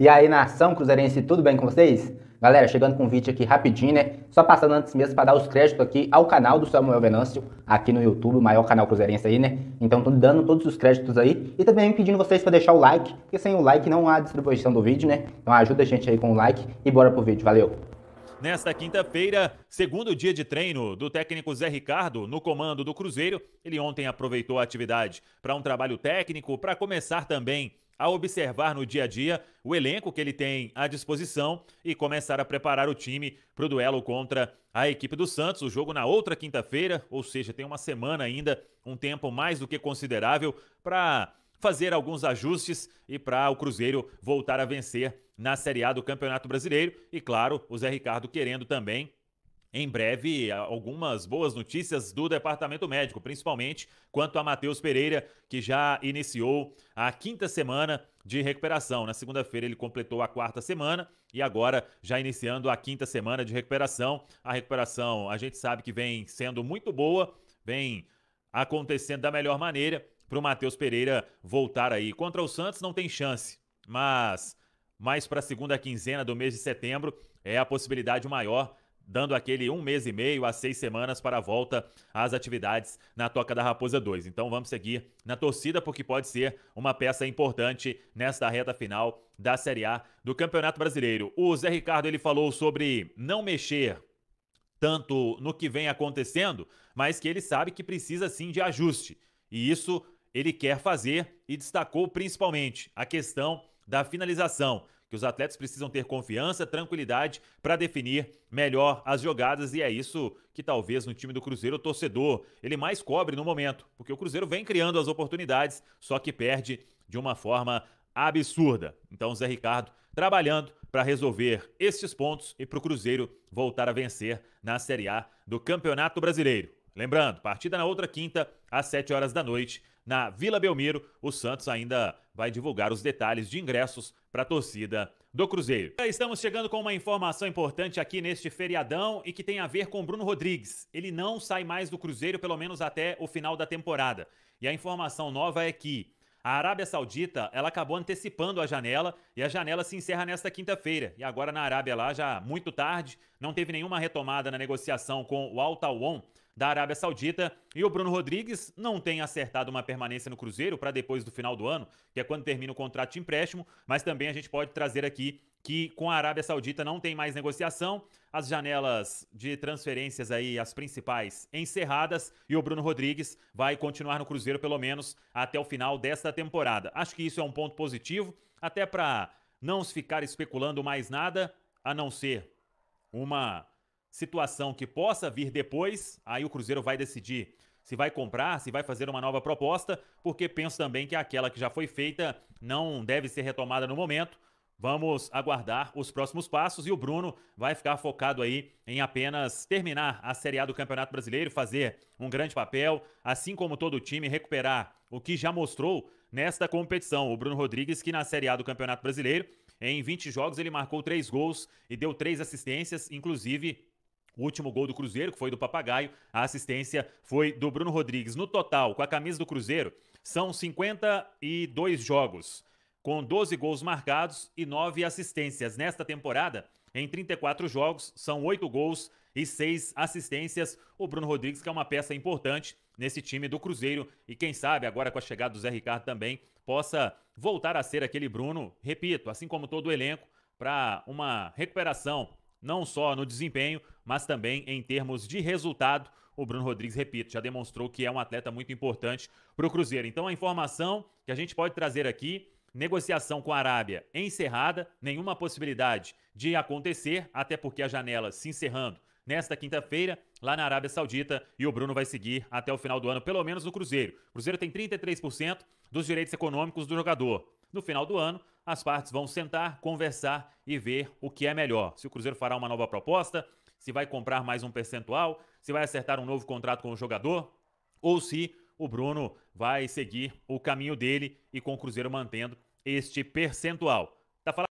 E aí, nação cruzeirense, tudo bem com vocês? Galera, chegando com um vídeo aqui rapidinho, né? Só passando antes mesmo para dar os créditos aqui ao canal do Samuel Venâncio, aqui no YouTube, o maior canal cruzeirense aí, né? Então, tô dando todos os créditos aí e também pedindo vocês para deixar o like, porque sem o like não há distribuição do vídeo, né? Então, ajuda a gente aí com o like e bora pro vídeo, valeu! Nesta quinta-feira, segundo dia de treino do técnico Zé Ricardo no comando do Cruzeiro, ele ontem aproveitou a atividade para um trabalho técnico, para começar também a observar no dia a dia o elenco que ele tem à disposição e começar a preparar o time para o duelo contra a equipe do Santos. O jogo na outra quinta-feira, ou seja, tem uma semana ainda, um tempo mais do que considerável para fazer alguns ajustes e para o Cruzeiro voltar a vencer na Série A do Campeonato Brasileiro. E claro, o Zé Ricardo querendo também em breve algumas boas notícias do departamento médico, principalmente quanto a Matheus Pereira, que já iniciou a quinta semana de recuperação. Na segunda-feira ele completou a quarta semana e agora já iniciando a quinta semana de recuperação. A recuperação, a gente sabe que vem sendo muito boa, vem acontecendo da melhor maneira para o Matheus Pereira voltar aí. Contra o Santos não tem chance, mas mais para a segunda quinzena do mês de setembro é a possibilidade maior dando aquele um mês e meio a seis semanas para a volta às atividades na Toca da Raposa 2. Então vamos seguir na torcida, porque pode ser uma peça importante nesta reta final da Série A do Campeonato Brasileiro. O Zé Ricardo ele falou sobre não mexer tanto no que vem acontecendo, mas que ele sabe que precisa sim de ajuste. E isso ele quer fazer e destacou principalmente a questão da finalização que os atletas precisam ter confiança, tranquilidade para definir melhor as jogadas e é isso que talvez no time do Cruzeiro o torcedor ele mais cobre no momento, porque o Cruzeiro vem criando as oportunidades, só que perde de uma forma absurda. Então, Zé Ricardo trabalhando para resolver esses pontos e para o Cruzeiro voltar a vencer na Série A do Campeonato Brasileiro. Lembrando, partida na outra quinta, às 7 horas da noite, na Vila Belmiro. O Santos ainda vai divulgar os detalhes de ingressos para a torcida do Cruzeiro. Estamos chegando com uma informação importante aqui neste feriadão e que tem a ver com Bruno Rodrigues. Ele não sai mais do Cruzeiro, pelo menos até o final da temporada. E a informação nova é que a Arábia Saudita ela acabou antecipando a janela e a janela se encerra nesta quinta-feira. E agora na Arábia lá já muito tarde, não teve nenhuma retomada na negociação com o Al da Arábia Saudita. E o Bruno Rodrigues não tem acertado uma permanência no Cruzeiro para depois do final do ano, que é quando termina o contrato de empréstimo, mas também a gente pode trazer aqui que com a Arábia Saudita não tem mais negociação, as janelas de transferências aí, as principais, encerradas, e o Bruno Rodrigues vai continuar no Cruzeiro pelo menos até o final desta temporada. Acho que isso é um ponto positivo, até para não se ficar especulando mais nada, a não ser uma situação que possa vir depois, aí o Cruzeiro vai decidir se vai comprar, se vai fazer uma nova proposta, porque penso também que aquela que já foi feita não deve ser retomada no momento. Vamos aguardar os próximos passos e o Bruno vai ficar focado aí em apenas terminar a Série A do Campeonato Brasileiro, fazer um grande papel, assim como todo o time recuperar o que já mostrou nesta competição. O Bruno Rodrigues, que na Série A do Campeonato Brasileiro, em 20 jogos, ele marcou 3 gols e deu 3 assistências, inclusive o último gol do Cruzeiro, que foi do Papagaio, a assistência foi do Bruno Rodrigues. No total, com a camisa do Cruzeiro, são 52 jogos, com 12 gols marcados e 9 assistências. Nesta temporada, em 34 jogos, são 8 gols e 6 assistências. O Bruno Rodrigues, que é uma peça importante nesse time do Cruzeiro, e quem sabe agora com a chegada do Zé Ricardo também, possa voltar a ser aquele Bruno, repito, assim como todo o elenco, para uma recuperação não só no desempenho, mas também em termos de resultado. O Bruno Rodrigues, repito, já demonstrou que é um atleta muito importante para o Cruzeiro. Então, a informação que a gente pode trazer aqui negociação com a Arábia encerrada, nenhuma possibilidade de acontecer, até porque a janela se encerrando nesta quinta-feira lá na Arábia Saudita e o Bruno vai seguir até o final do ano, pelo menos no Cruzeiro. O Cruzeiro tem 33% dos direitos econômicos do jogador. No final do ano, as partes vão sentar, conversar e ver o que é melhor. Se o Cruzeiro fará uma nova proposta, se vai comprar mais um percentual, se vai acertar um novo contrato com o jogador, ou se o Bruno vai seguir o caminho dele e com o Cruzeiro mantendo este percentual. Tá falando